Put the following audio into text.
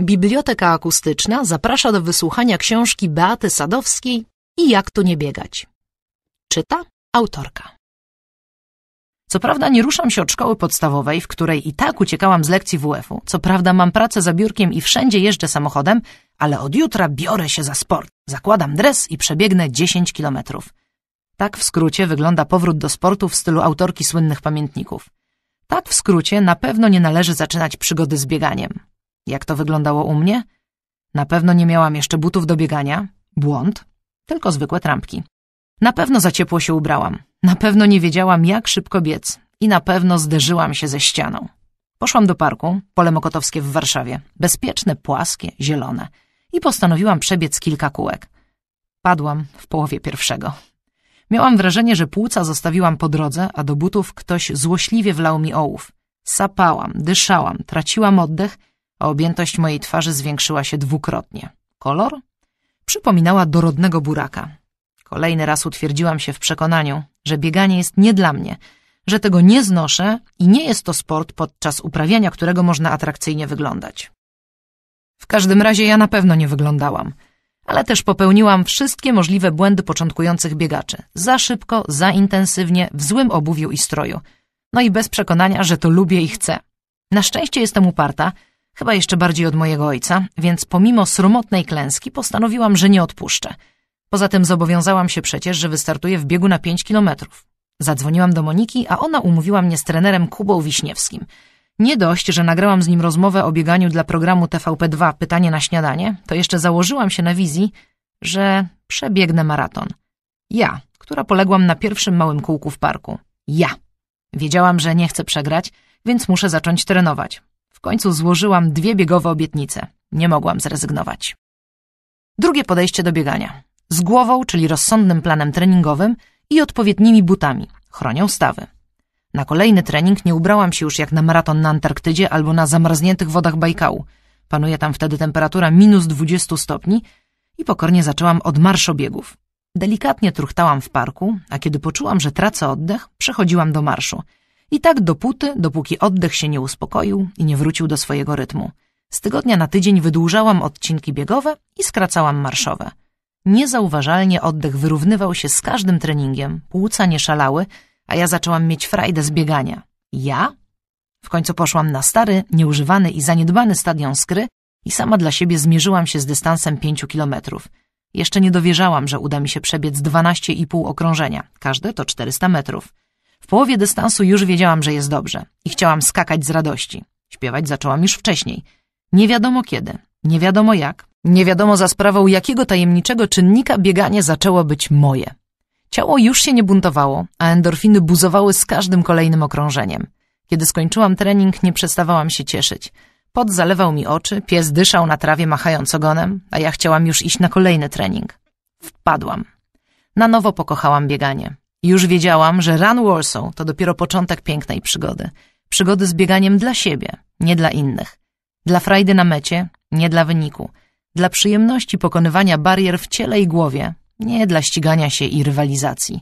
Biblioteka Akustyczna zaprasza do wysłuchania książki Beaty Sadowskiej i Jak tu nie biegać. Czyta autorka. Co prawda nie ruszam się od szkoły podstawowej, w której i tak uciekałam z lekcji WF-u. Co prawda mam pracę za biurkiem i wszędzie jeżdżę samochodem, ale od jutra biorę się za sport. Zakładam dres i przebiegnę 10 kilometrów. Tak w skrócie wygląda powrót do sportu w stylu autorki słynnych pamiętników. Tak w skrócie na pewno nie należy zaczynać przygody z bieganiem. Jak to wyglądało u mnie? Na pewno nie miałam jeszcze butów do biegania. Błąd. Tylko zwykłe trampki. Na pewno za ciepło się ubrałam. Na pewno nie wiedziałam, jak szybko biec. I na pewno zderzyłam się ze ścianą. Poszłam do parku, pole Mokotowskie w Warszawie. Bezpieczne, płaskie, zielone. I postanowiłam przebiec kilka kółek. Padłam w połowie pierwszego. Miałam wrażenie, że płuca zostawiłam po drodze, a do butów ktoś złośliwie wlał mi ołów. Sapałam, dyszałam, traciłam oddech a objętość mojej twarzy zwiększyła się dwukrotnie. Kolor? Przypominała dorodnego buraka. Kolejny raz utwierdziłam się w przekonaniu, że bieganie jest nie dla mnie, że tego nie znoszę i nie jest to sport, podczas uprawiania którego można atrakcyjnie wyglądać. W każdym razie ja na pewno nie wyglądałam, ale też popełniłam wszystkie możliwe błędy początkujących biegaczy. Za szybko, za intensywnie, w złym obuwiu i stroju. No i bez przekonania, że to lubię i chcę. Na szczęście jestem uparta, Chyba jeszcze bardziej od mojego ojca, więc pomimo sromotnej klęski postanowiłam, że nie odpuszczę. Poza tym zobowiązałam się przecież, że wystartuję w biegu na 5 kilometrów. Zadzwoniłam do Moniki, a ona umówiła mnie z trenerem Kubą Wiśniewskim. Nie dość, że nagrałam z nim rozmowę o bieganiu dla programu TVP2 Pytanie na śniadanie, to jeszcze założyłam się na wizji, że przebiegnę maraton. Ja, która poległam na pierwszym małym kółku w parku. Ja. Wiedziałam, że nie chcę przegrać, więc muszę zacząć trenować. W końcu złożyłam dwie biegowe obietnice. Nie mogłam zrezygnować. Drugie podejście do biegania. Z głową, czyli rozsądnym planem treningowym i odpowiednimi butami. Chronią stawy. Na kolejny trening nie ubrałam się już jak na maraton na Antarktydzie albo na zamarzniętych wodach Bajkału. Panuje tam wtedy temperatura minus 20 stopni i pokornie zaczęłam od marszobiegów. Delikatnie truchtałam w parku, a kiedy poczułam, że tracę oddech, przechodziłam do marszu – i tak dopóty, dopóki oddech się nie uspokoił i nie wrócił do swojego rytmu. Z tygodnia na tydzień wydłużałam odcinki biegowe i skracałam marszowe. Niezauważalnie oddech wyrównywał się z każdym treningiem, płuca nie szalały, a ja zaczęłam mieć frajdę z biegania. Ja? W końcu poszłam na stary, nieużywany i zaniedbany stadion Skry i sama dla siebie zmierzyłam się z dystansem pięciu kilometrów. Jeszcze nie dowierzałam, że uda mi się przebiec 12,5 okrążenia, każde to 400 metrów. W połowie dystansu już wiedziałam, że jest dobrze i chciałam skakać z radości. Śpiewać zaczęłam już wcześniej. Nie wiadomo kiedy, nie wiadomo jak, nie wiadomo za sprawą jakiego tajemniczego czynnika bieganie zaczęło być moje. Ciało już się nie buntowało, a endorfiny buzowały z każdym kolejnym okrążeniem. Kiedy skończyłam trening, nie przestawałam się cieszyć. Pot zalewał mi oczy, pies dyszał na trawie machając ogonem, a ja chciałam już iść na kolejny trening. Wpadłam. Na nowo pokochałam bieganie. Już wiedziałam, że Run Warsaw to dopiero początek pięknej przygody. Przygody z bieganiem dla siebie, nie dla innych. Dla frajdy na mecie, nie dla wyniku. Dla przyjemności pokonywania barier w ciele i głowie, nie dla ścigania się i rywalizacji.